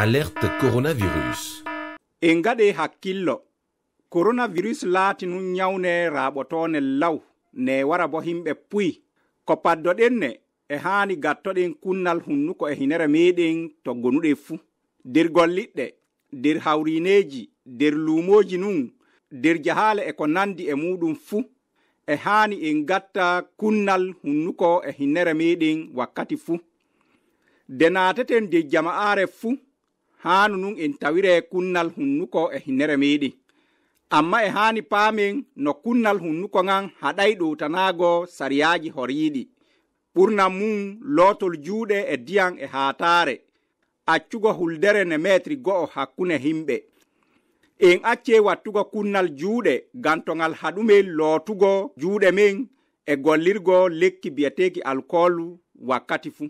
alerte coronavirus en gaɗe hakkillo coronavirus laati nun nyawne raɓotone law ne wara bo himɓe puy ko paddoɗen ne e haani gattoɗen kunnal hunnuko e hinere meɗen to gonuɗen fuu der golliɗɗe der hawrineeji der luumooji nun der jahaale e ko nandi e muɗum fuu e haani en gatta kunnal hunnuko e hinnere meɗen wakkati fuu de naateten de jama'aare fuu haanu nun en tawire kunnal hunnuko e hinere miiɗi amma e haani paamen no kunnal hunnuko ngan haɗay ɗowtanaago sariyaaji horiiɗi ɓurnan mum lootol juuɗe e diyan e haataare accugo huldere ne metri go'o hakkune himɓe en acce wattugo kunnal juuɗe gantogal haɗumen lootugo juuɗe men e gollirgo lekki biyeteeki alkoolu wakkati fuu